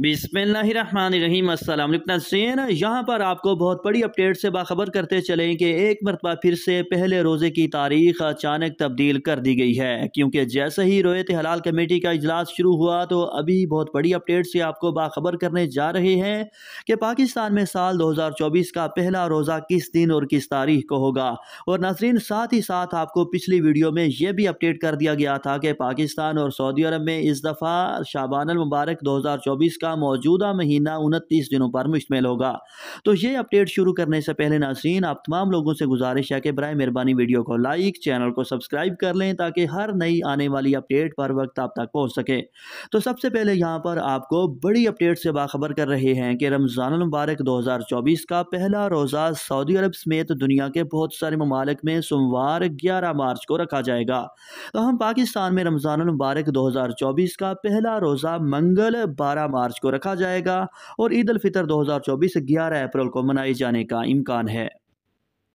बिसमीम नाजीन यहाँ पर आपको बहुत बड़ी अपडेट से बाखबर करते चलें कि एक मरतबा फिर से पहले रोज़े की तारीख अचानक तब्दील कर दी गई है क्योंकि जैसे ही रोयत हलाल कमेटी का इजलास शुरू हुआ तो अभी बहुत बड़ी अपडेट से आपको बाखबर करने जा रहे हैं कि पाकिस्तान में साल दो हज़ार चौबीस का पहला रोज़ा किस दिन और किस तारीख को होगा और नाजरीन साथ ही साथ आपको पिछली वीडियो में यह भी अपडेट कर दिया गया था कि पाकिस्तान और सऊदी अरब में इस दफ़ा शाबान मुबारक दो हज़ार चौबीस का का मौजूदा महीना उनतीस दिनों पर मुश्तमिल होगा तो ये अपडेट शुरू करने से पहले नासन आप तमाम लोगों से गुजारिश है कि बर मेहरबानी वीडियो को लाइक चैनल को सब्सक्राइब कर लें ताकि हर नई आने वाली अपडेट पर वक्त आप तक पहुँच सके तो सबसे पहले यहाँ पर आपको बड़ी अपडेट से बाखबर कर रहे हैं कि रमज़ान मुबारक दो हज़ार चौबीस का पहला रोज़ा सऊदी अरब समेत दुनिया के बहुत सारे ममालिक में सोमवार ग्यारह मार्च को रखा जाएगा तो हम पाकिस्तान में रमज़ान मुबारक दो हज़ार चौबीस का पहला रोज़ा मंगल बारह मार्च को रखा जाएगा और ईद अल फितर 2024 11 अप्रैल को मनाए जाने का इम्कान है